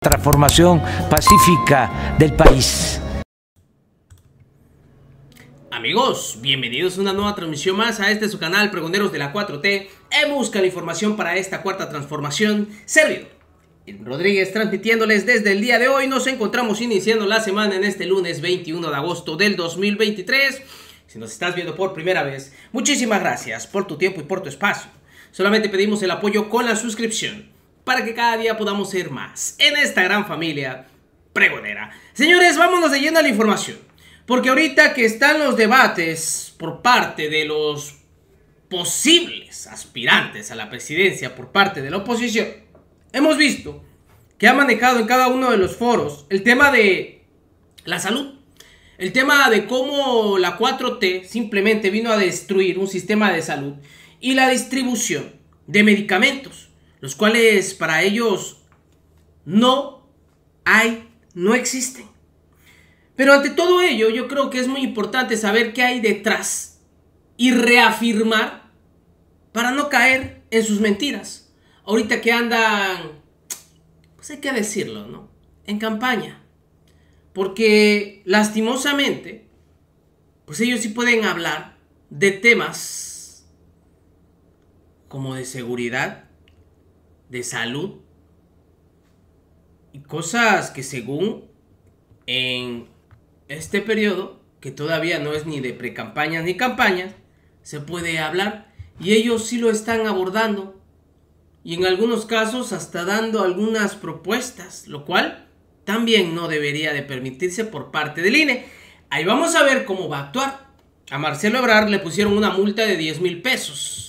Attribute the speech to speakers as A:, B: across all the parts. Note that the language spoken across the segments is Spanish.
A: transformación pacífica del país. Amigos, bienvenidos a una nueva transmisión más a este su canal Pregoneros de la 4T en busca de información para esta cuarta transformación. Servidor Rodríguez transmitiéndoles desde el día de hoy. Nos encontramos iniciando la semana en este lunes 21 de agosto del 2023. Si nos estás viendo por primera vez, muchísimas gracias por tu tiempo y por tu espacio. Solamente pedimos el apoyo con la suscripción para que cada día podamos ser más en esta gran familia pregonera. Señores, vámonos de la información. Porque ahorita que están los debates por parte de los posibles aspirantes a la presidencia por parte de la oposición, hemos visto que ha manejado en cada uno de los foros el tema de la salud. El tema de cómo la 4T simplemente vino a destruir un sistema de salud y la distribución de medicamentos, los cuales para ellos no hay, no existen. Pero ante todo ello, yo creo que es muy importante saber qué hay detrás y reafirmar para no caer en sus mentiras. Ahorita que andan, pues hay que decirlo, ¿no? En campaña. Porque lastimosamente, pues ellos sí pueden hablar de temas como de seguridad, de salud, y cosas que según en este periodo, que todavía no es ni de precampañas ni campañas, se puede hablar y ellos sí lo están abordando y en algunos casos hasta dando algunas propuestas, lo cual también no debería de permitirse por parte del INE. Ahí vamos a ver cómo va a actuar. A Marcelo Ebrard le pusieron una multa de 10 mil pesos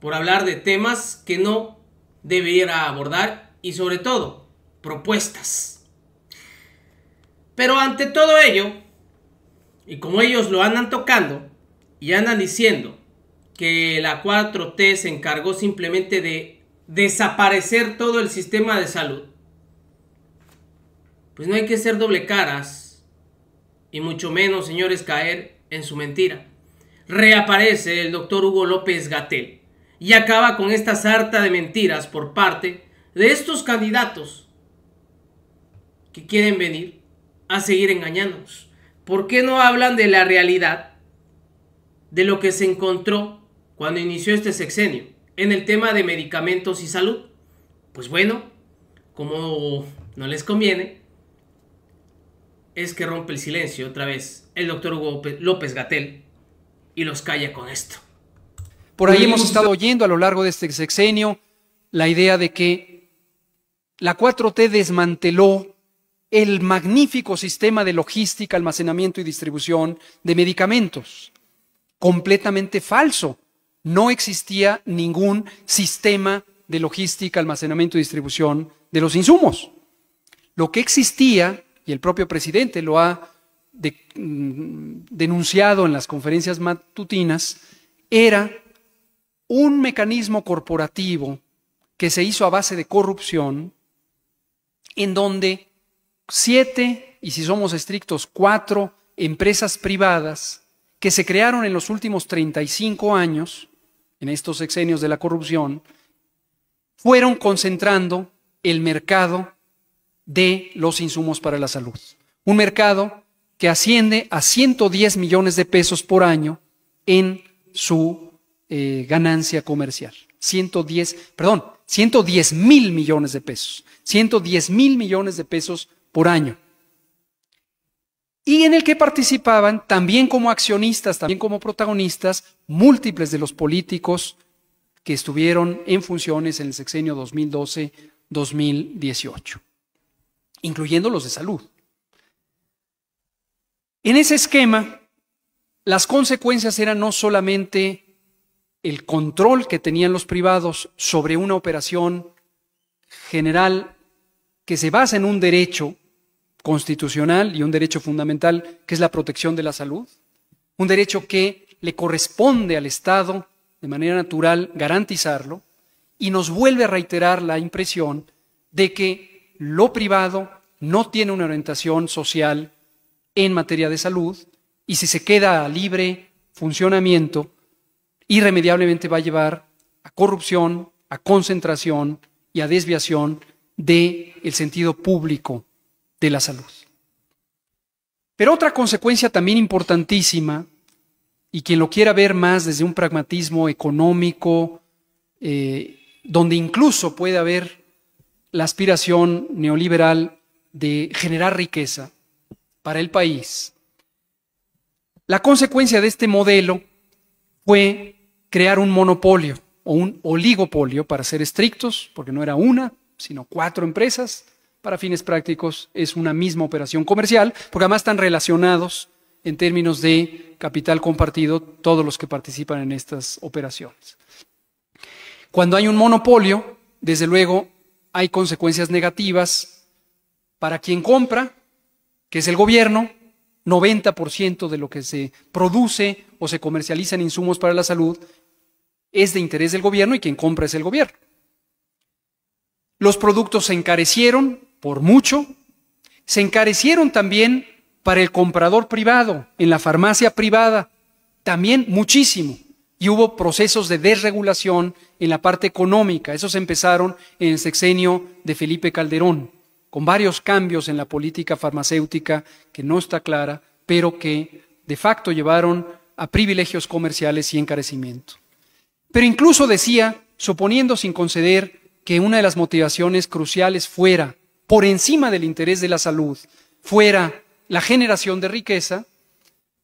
A: por hablar de temas que no debiera abordar y sobre todo propuestas. Pero ante todo ello, y como ellos lo andan tocando y andan diciendo que la 4T se encargó simplemente de desaparecer todo el sistema de salud, pues no hay que ser doble caras y mucho menos, señores, caer en su mentira. Reaparece el doctor Hugo López Gatel y acaba con esta sarta de mentiras por parte de estos candidatos que quieren venir a seguir engañándonos. ¿Por qué no hablan de la realidad de lo que se encontró cuando inició este sexenio en el tema de medicamentos y salud? Pues bueno, como no les conviene, es que rompe el silencio otra vez el doctor López Gatel y los calla con esto.
B: Por ahí hemos estado oyendo a lo largo de este sexenio la idea de que la 4T desmanteló el magnífico sistema de logística, almacenamiento y distribución de medicamentos. Completamente falso. No existía ningún sistema de logística, almacenamiento y distribución de los insumos. Lo que existía, y el propio presidente lo ha mm, denunciado en las conferencias matutinas, era un mecanismo corporativo que se hizo a base de corrupción, en donde siete, y si somos estrictos, cuatro empresas privadas que se crearon en los últimos 35 años, en estos exenios de la corrupción, fueron concentrando el mercado de los insumos para la salud. Un mercado que asciende a 110 millones de pesos por año en su eh, ganancia comercial. 110, perdón, 110 mil millones de pesos. 110 mil millones de pesos por año. Y en el que participaban también como accionistas, también como protagonistas, múltiples de los políticos que estuvieron en funciones en el sexenio 2012-2018, incluyendo los de salud. En ese esquema, las consecuencias eran no solamente el control que tenían los privados sobre una operación general que se basa en un derecho constitucional y un derecho fundamental que es la protección de la salud, un derecho que le corresponde al Estado de manera natural garantizarlo y nos vuelve a reiterar la impresión de que lo privado no tiene una orientación social en materia de salud y si se queda a libre funcionamiento, irremediablemente va a llevar a corrupción, a concentración y a desviación del el sentido público de la salud. Pero otra consecuencia también importantísima, y quien lo quiera ver más desde un pragmatismo económico, eh, donde incluso puede haber la aspiración neoliberal de generar riqueza para el país, la consecuencia de este modelo fue crear un monopolio o un oligopolio, para ser estrictos, porque no era una, sino cuatro empresas. Para fines prácticos es una misma operación comercial, porque además están relacionados en términos de capital compartido todos los que participan en estas operaciones. Cuando hay un monopolio, desde luego hay consecuencias negativas para quien compra, que es el gobierno, 90% de lo que se produce o se comercializa en insumos para la salud es de interés del gobierno y quien compra es el gobierno. Los productos se encarecieron por mucho, se encarecieron también para el comprador privado, en la farmacia privada, también muchísimo. Y hubo procesos de desregulación en la parte económica. Esos empezaron en el sexenio de Felipe Calderón, con varios cambios en la política farmacéutica que no está clara, pero que de facto llevaron a privilegios comerciales y encarecimiento. Pero incluso decía, suponiendo sin conceder que una de las motivaciones cruciales fuera, por encima del interés de la salud, fuera la generación de riqueza,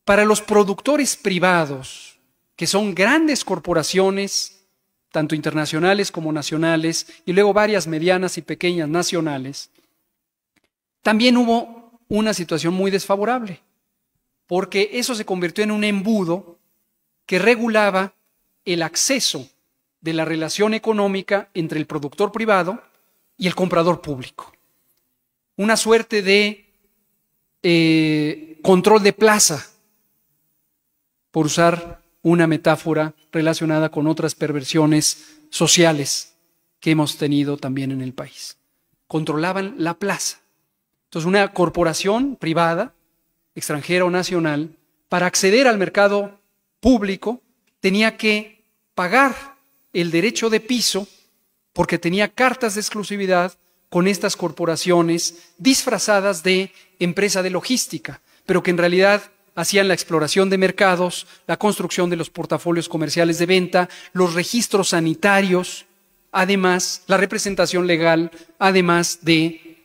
B: para los productores privados, que son grandes corporaciones, tanto internacionales como nacionales, y luego varias medianas y pequeñas nacionales, también hubo una situación muy desfavorable, porque eso se convirtió en un embudo que regulaba el acceso de la relación económica entre el productor privado y el comprador público. Una suerte de eh, control de plaza, por usar una metáfora relacionada con otras perversiones sociales que hemos tenido también en el país. Controlaban la plaza. Entonces, una corporación privada, extranjera o nacional, para acceder al mercado público, tenía que pagar el derecho de piso porque tenía cartas de exclusividad con estas corporaciones disfrazadas de empresa de logística, pero que en realidad hacían la exploración de mercados, la construcción de los portafolios comerciales de venta, los registros sanitarios, además la representación legal, además de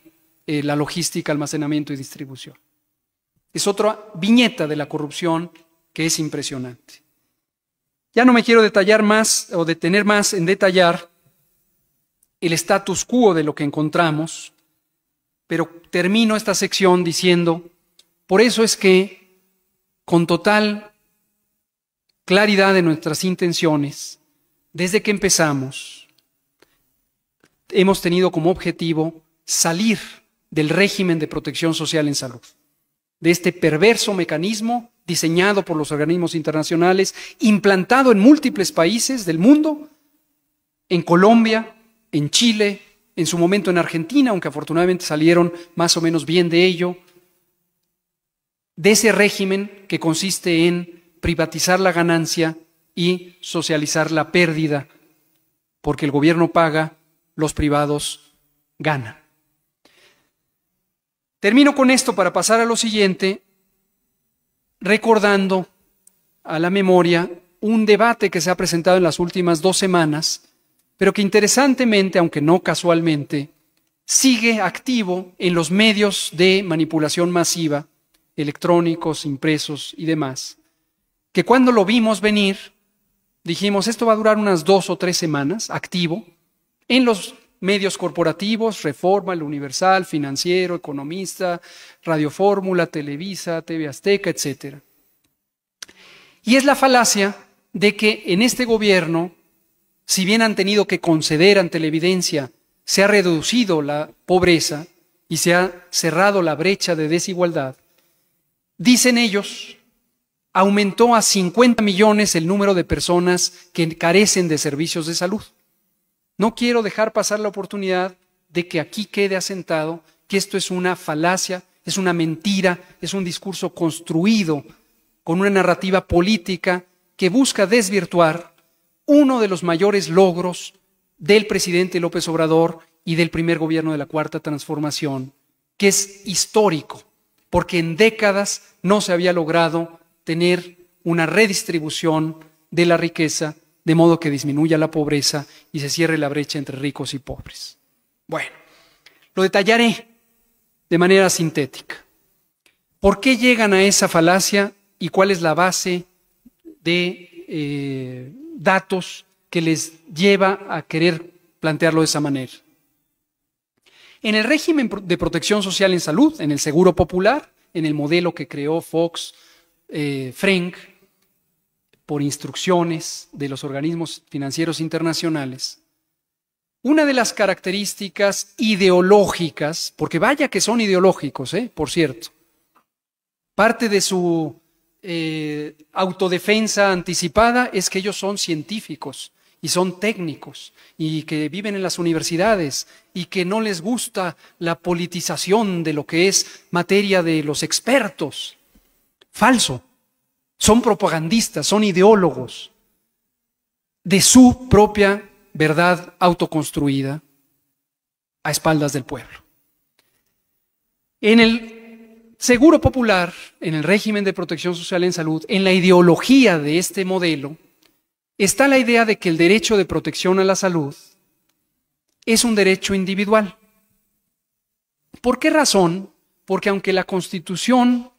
B: eh, la logística, almacenamiento y distribución. Es otra viñeta de la corrupción que es impresionante. Ya no me quiero detallar más o detener más en detallar el status quo de lo que encontramos, pero termino esta sección diciendo, por eso es que con total claridad de nuestras intenciones, desde que empezamos, hemos tenido como objetivo salir del régimen de protección social en salud, de este perverso mecanismo diseñado por los organismos internacionales, implantado en múltiples países del mundo, en Colombia, en Chile, en su momento en Argentina, aunque afortunadamente salieron más o menos bien de ello, de ese régimen que consiste en privatizar la ganancia y socializar la pérdida, porque el gobierno paga, los privados ganan. Termino con esto para pasar a lo siguiente, recordando a la memoria un debate que se ha presentado en las últimas dos semanas, pero que interesantemente, aunque no casualmente, sigue activo en los medios de manipulación masiva, electrónicos, impresos y demás, que cuando lo vimos venir, dijimos, esto va a durar unas dos o tres semanas, activo, en los medios corporativos, Reforma, El Universal, Financiero, Economista, Radio Fórmula, Televisa, TV Azteca, etc. Y es la falacia de que en este gobierno, si bien han tenido que conceder ante la evidencia, se ha reducido la pobreza y se ha cerrado la brecha de desigualdad, dicen ellos, aumentó a 50 millones el número de personas que carecen de servicios de salud. No quiero dejar pasar la oportunidad de que aquí quede asentado que esto es una falacia, es una mentira, es un discurso construido con una narrativa política que busca desvirtuar uno de los mayores logros del presidente López Obrador y del primer gobierno de la Cuarta Transformación, que es histórico, porque en décadas no se había logrado tener una redistribución de la riqueza de modo que disminuya la pobreza y se cierre la brecha entre ricos y pobres. Bueno, lo detallaré de manera sintética. ¿Por qué llegan a esa falacia y cuál es la base de eh, datos que les lleva a querer plantearlo de esa manera? En el régimen de protección social en salud, en el seguro popular, en el modelo que creó Fox, eh, Frank, por instrucciones de los organismos financieros internacionales, una de las características ideológicas, porque vaya que son ideológicos, ¿eh? por cierto, parte de su eh, autodefensa anticipada es que ellos son científicos y son técnicos y que viven en las universidades y que no les gusta la politización de lo que es materia de los expertos. Falso son propagandistas, son ideólogos de su propia verdad autoconstruida a espaldas del pueblo. En el seguro popular, en el régimen de protección social en salud, en la ideología de este modelo, está la idea de que el derecho de protección a la salud es un derecho individual. ¿Por qué razón? Porque aunque la Constitución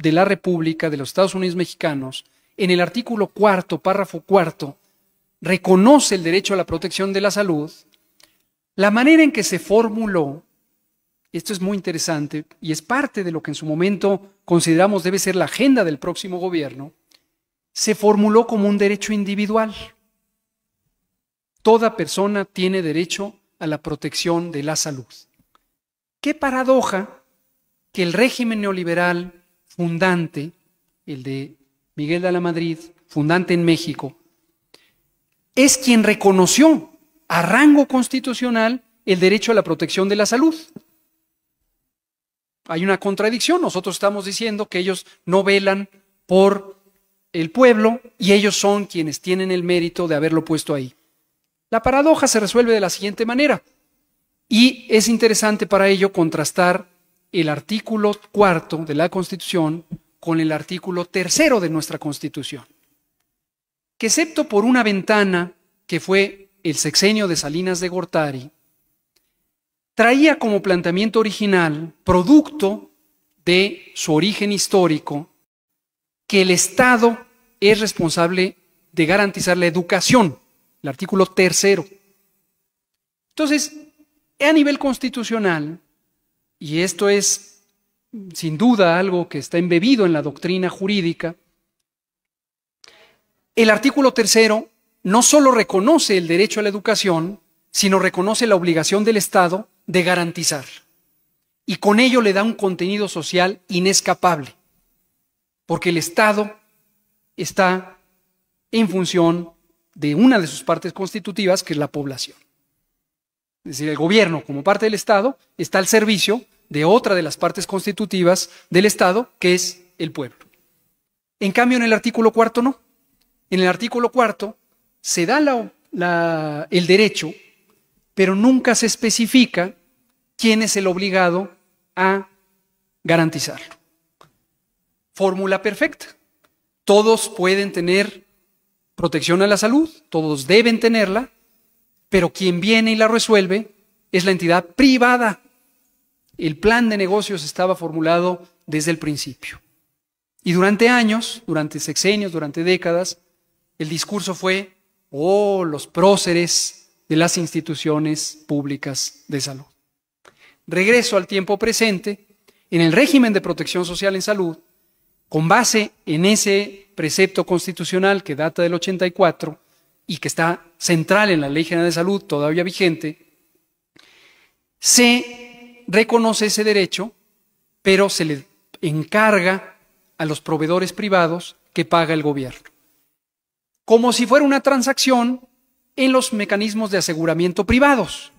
B: de la República de los Estados Unidos mexicanos, en el artículo cuarto, párrafo cuarto, reconoce el derecho a la protección de la salud, la manera en que se formuló, esto es muy interesante y es parte de lo que en su momento consideramos debe ser la agenda del próximo gobierno, se formuló como un derecho individual. Toda persona tiene derecho a la protección de la salud. Qué paradoja que el régimen neoliberal fundante, el de Miguel de la Madrid, fundante en México, es quien reconoció a rango constitucional el derecho a la protección de la salud. Hay una contradicción, nosotros estamos diciendo que ellos no velan por el pueblo y ellos son quienes tienen el mérito de haberlo puesto ahí. La paradoja se resuelve de la siguiente manera y es interesante para ello contrastar el artículo cuarto de la Constitución con el artículo tercero de nuestra Constitución, que excepto por una ventana que fue el sexenio de Salinas de Gortari, traía como planteamiento original, producto de su origen histórico, que el Estado es responsable de garantizar la educación, el artículo tercero. Entonces, a nivel constitucional, y esto es sin duda algo que está embebido en la doctrina jurídica, el artículo tercero no solo reconoce el derecho a la educación, sino reconoce la obligación del Estado de garantizar. Y con ello le da un contenido social inescapable, porque el Estado está en función de una de sus partes constitutivas, que es la población es decir, el gobierno como parte del Estado, está al servicio de otra de las partes constitutivas del Estado, que es el pueblo. En cambio, en el artículo cuarto no. En el artículo cuarto se da el derecho, pero nunca se especifica quién es el obligado a garantizarlo. Fórmula perfecta. Todos pueden tener protección a la salud, todos deben tenerla, pero quien viene y la resuelve es la entidad privada. El plan de negocios estaba formulado desde el principio. Y durante años, durante sexenios, durante décadas, el discurso fue, oh, los próceres de las instituciones públicas de salud. Regreso al tiempo presente, en el régimen de protección social en salud, con base en ese precepto constitucional que data del 84, y que está central en la Ley General de Salud, todavía vigente, se reconoce ese derecho, pero se le encarga a los proveedores privados que paga el gobierno. Como si fuera una transacción en los mecanismos de aseguramiento privados.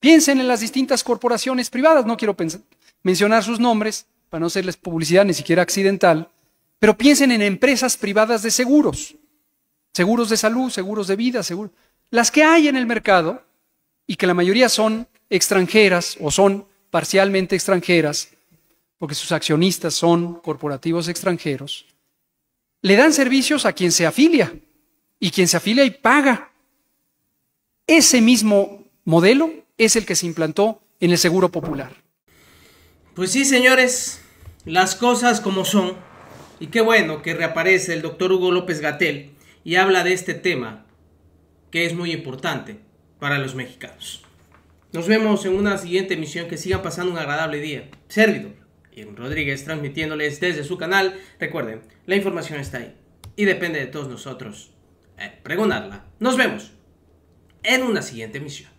B: Piensen en las distintas corporaciones privadas, no quiero mencionar sus nombres para no hacerles publicidad ni siquiera accidental, pero piensen en empresas privadas de seguros. Seguros de salud, seguros de vida, seguros... Las que hay en el mercado y que la mayoría son extranjeras o son parcialmente extranjeras, porque sus accionistas son corporativos extranjeros, le dan servicios a quien se afilia y quien se afilia y paga. Ese mismo modelo es el que se implantó en el Seguro Popular.
A: Pues sí, señores, las cosas como son. Y qué bueno que reaparece el doctor Hugo López Gatel y habla de este tema que es muy importante para los mexicanos. Nos vemos en una siguiente emisión. Que sigan pasando un agradable día. Servidor y Rodríguez transmitiéndoles desde su canal. Recuerden, la información está ahí y depende de todos nosotros eh, pregonarla. Nos vemos en una siguiente emisión.